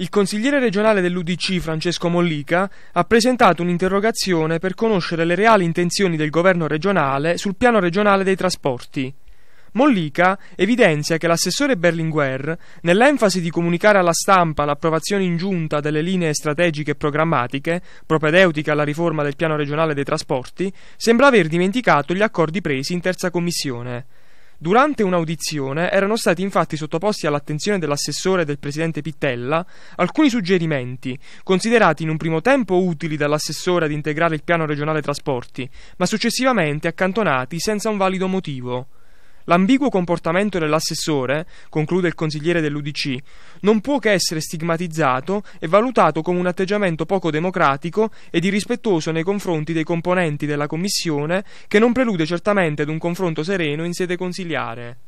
Il consigliere regionale dell'UDC Francesco Mollica ha presentato un'interrogazione per conoscere le reali intenzioni del governo regionale sul piano regionale dei trasporti. Mollica evidenzia che l'assessore Berlinguer, nell'enfasi di comunicare alla stampa l'approvazione in giunta delle linee strategiche e programmatiche, propedeutiche alla riforma del piano regionale dei trasporti, sembra aver dimenticato gli accordi presi in terza commissione. Durante un'audizione erano stati infatti sottoposti all'attenzione dell'assessore e del presidente Pittella alcuni suggerimenti, considerati in un primo tempo utili dall'assessore ad integrare il piano regionale trasporti, ma successivamente accantonati senza un valido motivo. L'ambiguo comportamento dell'assessore, conclude il consigliere dell'UDC, non può che essere stigmatizzato e valutato come un atteggiamento poco democratico ed irrispettoso nei confronti dei componenti della Commissione, che non prelude certamente ad un confronto sereno in sede consiliare.